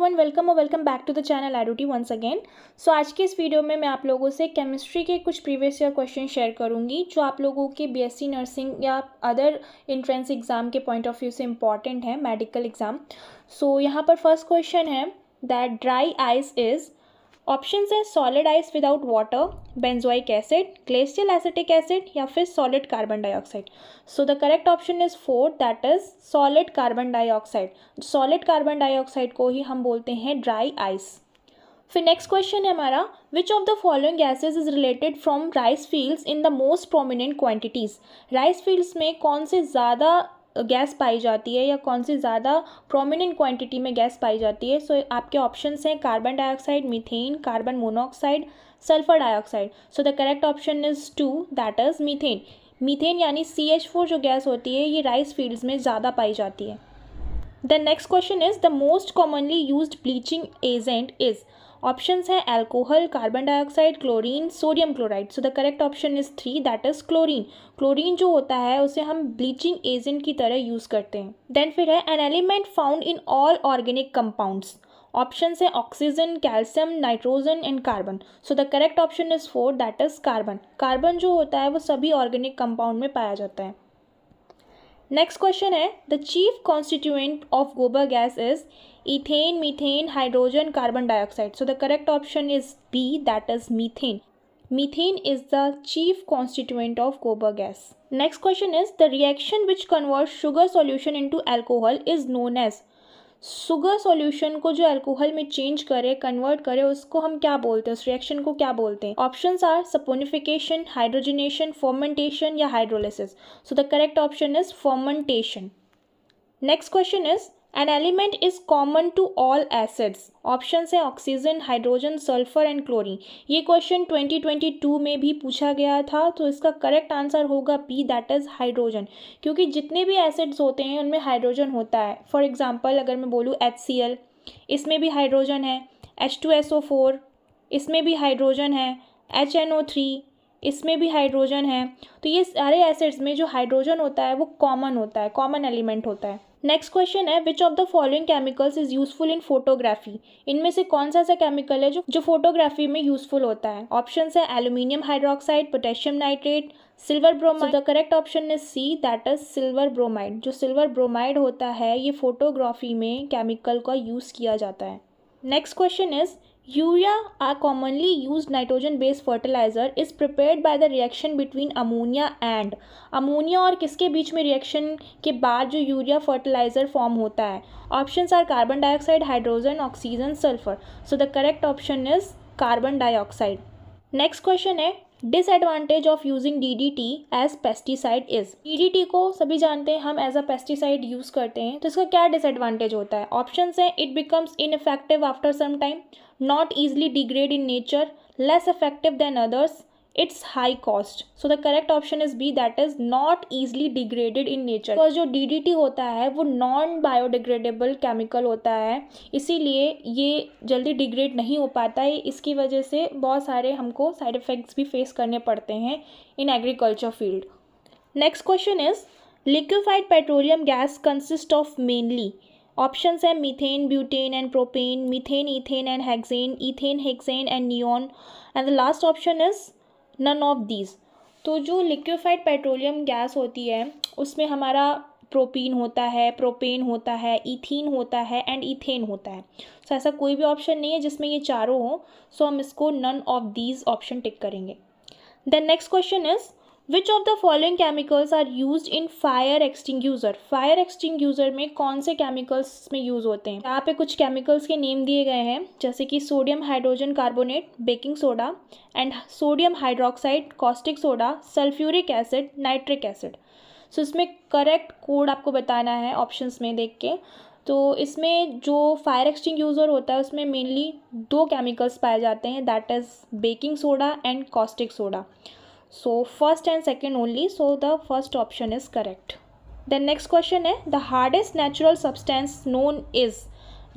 Everyone welcome और welcome back to the channel एडूटी once again so आज के इस वीडियो में मैं आप लोगों से केमिस्ट्री के कुछ प्रीवियस ईयर क्वेश्चन शेयर करूंगी जो आप लोगों के बीएससी नर्सिंग या अदर इंट्रेंस एग्ज़ाम के पॉइंट ऑफ व्यू से इंपॉर्टेंट है मेडिकल एग्ज़ाम सो यहाँ पर फर्स्ट क्वेश्चन है that dry ice is option हैं solid ice without water benzoic acid glacial acetic acid या फिर solid carbon dioxide so the correct option is four that is solid carbon dioxide solid carbon dioxide को ही हम बोलते हैं dry ice फिर next question है हमारा which of the following gases is related from rice fields in the most prominent quantities rice fields में कौन से ज़्यादा गैस पाई जाती है या कौन सी ज़्यादा प्रोमिनेंट क्वांटिटी में गैस पाई जाती है सो so, आपके ऑप्शंस हैं carbon dioxide methane carbon monoxide sulphur dioxide so the correct option is two that is methane methane यानी सी एच फोर जो गैस होती है ये राइस फील्ड्स में ज़्यादा पाई जाती है the next question is the most commonly use bleaching agent is options हैं alcohol carbon dioxide chlorine sodium chloride so the correct option is three that is chlorine chlorine जो होता है उसे हम ब्लीचिंग एजेंट की तरह यूज़ करते हैं देन फिर है an element found in all organic compounds option है oxygen calcium nitrogen and carbon so the correct option is four that is carbon carbon जो होता है वो सभी ऑर्गेनिक कंपाउंड में पाया जाता है Next question is the chief constituent of Gobar gas is ethane, methane, hydrogen, carbon dioxide. So the correct option is B that is methane. Methane is the chief constituent of Gobar gas. Next question is the reaction which converts sugar solution into alcohol is known as sugar solution को जो alcohol में change करे convert करे उसको हम क्या बोलते हैं उस रिएक्शन को क्या बोलते हैं option are saponification hydrogenation fermentation या hydrolysis so the correct option is fermentation next question is an element is common to all acids option है oxygen hydrogen sulphur and chlorine ये क्वेश्चन 2022 में भी पूछा गया था तो इसका करेक्ट आंसर होगा बी दैट इज़ हाइड्रोजन क्योंकि जितने भी एसिड्स होते हैं उनमें हाइड्रोजन होता है फॉर एग्जाम्पल अगर मैं बोलूँ एच इसमें भी हाइड्रोजन है एच इसमें भी हाइड्रोजन है एच इसमें भी हाइड्रोजन है तो ये सारे एसिड्स में जो हाइड्रोजन होता है वो कॉमन होता है कॉमन एलिमेंट होता है नेक्स्ट क्वेश्चन है which of the following chemicals is useful in photography इनमें से कौन सा ऐसा केमिकल है जो जो फोटोग्राफी में यूजफुल होता है ऑप्शन है aluminium hydroxide potassium nitrate silver bromide the correct option is C that is silver bromide जो सिल्वर ब्रोमाइड होता है ये फोटोग्राफी में केमिकल का यूज़ किया जाता है next question is urea are commonly use nitrogen based fertiliser is prepared by the reaction between ammonia and ammonia और किसके बीच में रिएक्शन के बाद जो यूरिया फर्टिलाइजर फॉर्म होता है option are carbon dioxide hydrogen oxygen sulphur so the correct option is carbon dioxide next question है disadvantage of using D D T as pesticide is D D T को सभी जानते हैं हम as a pesticide use करते हैं तो इसका क्या डिसएडवांटेज होता है ऑप्शन है it becomes ineffective after some time not easily degrade in nature less effective than others its high cost so the correct option is B that is not easily degraded in nature because जो D D T होता है वो non biodegradable chemical होता है इसीलिए ये जल्दी degrade नहीं हो पाता है इसकी वजह से बहुत सारे हमको साइड इफ़ेक्ट्स भी फेस करने पड़ते हैं in agriculture field next question is liquefied petroleum gas consist of mainly option हैं methane butane and propane methane ethane and hexane ethane hexane and neon and the last option is none of these तो जो liquefied petroleum gas होती है उसमें हमारा propene होता है propane होता है इथीन होता है एंड इथेन होता है सो so, ऐसा कोई भी ऑप्शन नहीं है जिसमें ये चारों हों सो so, हम इसको none of these option tick करेंगे then next question is which of the following chemicals are use in fire user fire user में कौन से केमिकल्स में यूज़ होते हैं यहाँ पे कुछ केमिकल्स के नेम दिए गए हैं जैसे कि sodium hydrogen carbonate baking soda and sodium hydroxide caustic soda sulphuric acid nitric acid so इसमें करेक्ट कोड आपको बताना है ऑप्शन में देख के तो इसमें जो फायर एक्सटिंग यूज़र होता है उसमें मेनली दो केमिकल्स पाए जाते हैं that is baking soda and caustic soda so first and second only so the first option is correct then next question है the hardest natural substance known is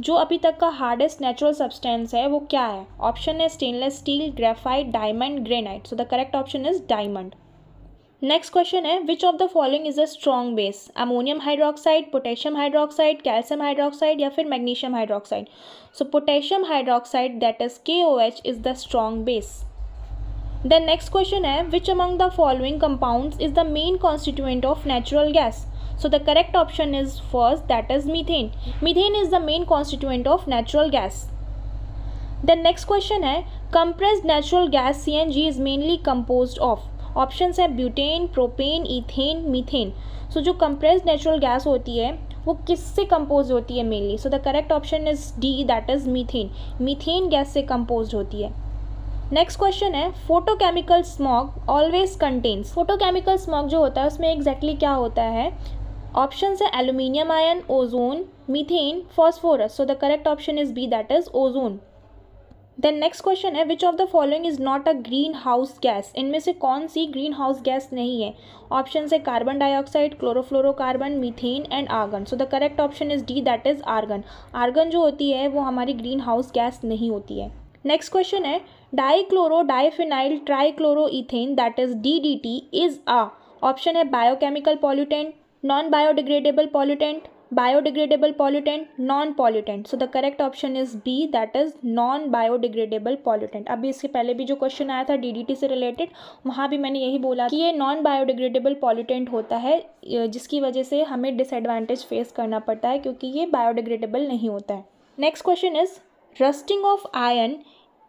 जो अभी तक का हार्डेस्ट नेचुरल सब्सटेंस है वो क्या है ऑप्शन है stainless steel graphite diamond granite so the correct option is diamond next question है which of the following is a strong base ammonium hydroxide potassium hydroxide calcium hydroxide या फिर magnesium hydroxide so potassium hydroxide that is K O H is the strong base then next question है which among the following compound is the main constituent of natural gas so the correct option is first that is methane methane is the main constituent of natural gas then next question है compressed natural gas C N G is mainly compose of option है butane propane ethane methane so जो compressed natural gas होती है वो किससे compose होती है mainly so the correct option is D that is methane methane gas से compose होती है नेक्स्ट क्वेश्चन है photochemical smog always contains photochemical smog जो होता है उसमें एग्जैक्टली exactly क्या होता है ऑप्शन है aluminium ion ozone methane phosphorus so the correct option is B that is ozone then next question है which of the following is not a greenhouse gas इनमें से कौन सी ग्रीन हाउस गैस नहीं है option है carbon dioxide chlorofluorocarbon methane and argon so the correct option is D that is argon argon जो होती है वो हमारी ग्रीन हाउस गैस नहीं होती है नेक्स्ट क्वेश्चन है dichloro diphenyl trichloroethane that is T is a option है biochemical pollutant non biodegradable pollutant biodegradable pollutant non pollutant so the correct option is B that is non biodegradable pollutant अभी इसके पहले भी जो question आया था DDT से related वहाँ भी मैंने यही बोला कि ये नॉन बायोडिग्रेडेबल पॉल्यूटेंट होता है जिसकी वजह से हमें डिसएडवांटेज फेस करना पड़ता है क्योंकि ये बायोडिग्रेडेबल नहीं होता है next question is rusting of iron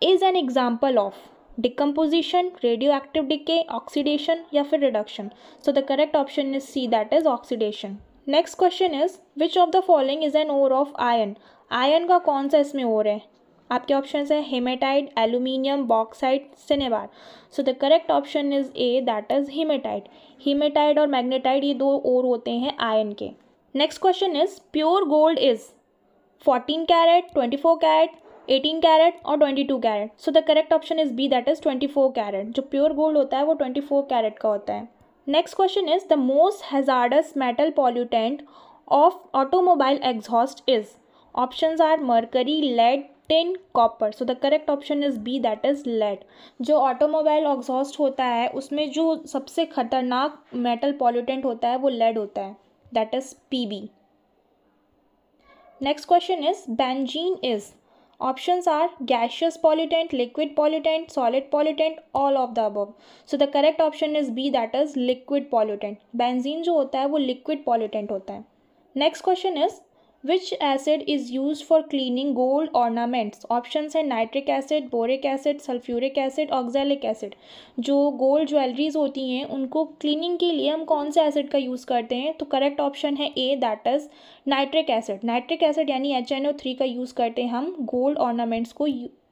is an example of decomposition radioactive decay oxidation या फिर reduction so the correct option is C that is oxidation next question is which of the following is an ore of iron iron का कौन सा इसमें ore है आपके option है hematite aluminium bauxite cinnabar so the correct option is A that is hematite hematite और magnetite ये दो ओर होते हैं आयन के next question is pure gold is fourteen carat twenty four carat eighteen carat और twenty two carat so the correct option is B that is twenty four carat जो pure gold होता है वो twenty four carat का होता है next question is the most hazardous metal pollutant of automobile exhaust is options are mercury lead tin copper so the correct option is B that is lead जो automobile exhaust होता है उसमें जो सबसे खतरनाक मेटल पॉल्यूटेंट होता है वो लेड होता है that is P B next question is benzene is Options are gaseous pollutant, liquid pollutant, solid pollutant, all of the above. So the correct option is B that is liquid pollutant. benzene is होता है वो liquid pollutant होता Next question is which acid is use for cleaning gold ornaments option है nitric acid boric acid sulphuric acid oxalic acid जो gold jewelleries होती हैं उनको cleaning के लिए हम कौन से एसिड का यूज़ करते हैं तो करेक्ट ऑप्शन है A that is nitric acid nitric acid यानी एच एन ओ थ्री का यूज़ करते हैं हम गोल्ड ऑर्नामेंट्स को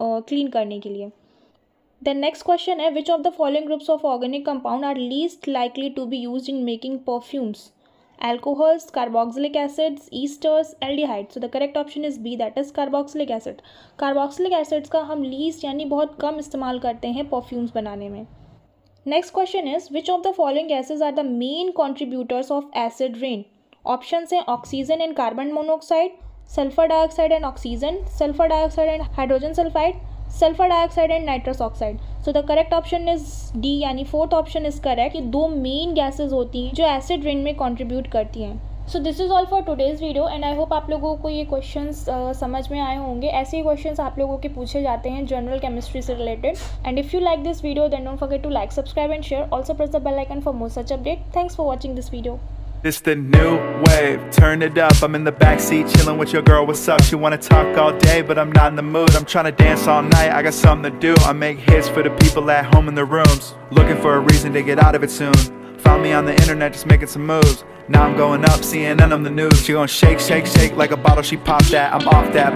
क्लीन uh, करने के लिए then नेक्स्ट क्वेश्चन है which of the following groups of organic compound are least likely to be use in making perfumes alcohols carboxylic acids esters aldehyde so the correct option is b that is carboxylic acid carboxylic acids का हम least यानी बहुत कम इस्तेमाल करते हैं perfumes बनाने में next question is which of the following gases are the main contributors of acid rain option हैं oxygen and carbon monoxide sulphur dioxide and oxygen sulphur dioxide and hydrogen sulphide sulphur dioxide and nitrous oxide so the correct option is D यानी fourth option is correct दो main gases होती हैं जो acid rain में contribute करती हैं so this is all for today's video and I hope आप लोगों को ये क्वेश्चन uh, समझ में आए होंगे ऐसे ही क्वेश्चन आप लोगों के पूछे जाते हैं जनरल केमिस्ट्री से related and if you like this video then don't forget to like subscribe and share also press the bell icon for more such update thanks for watching this video This the new wave, turn it up. I'm in the backseat chillin' with your girl, what's up? She wanna talk all day, but I'm not in the mood. I'm trying to dance all night, I got something to do. I make hits for the people at home in their rooms. Looking for a reason to get out of it soon. Found me on the internet, just making some moves. Now I'm going up, CNN, them am the news. She gon' shake, shake, shake like a bottle she popped that. I'm off that.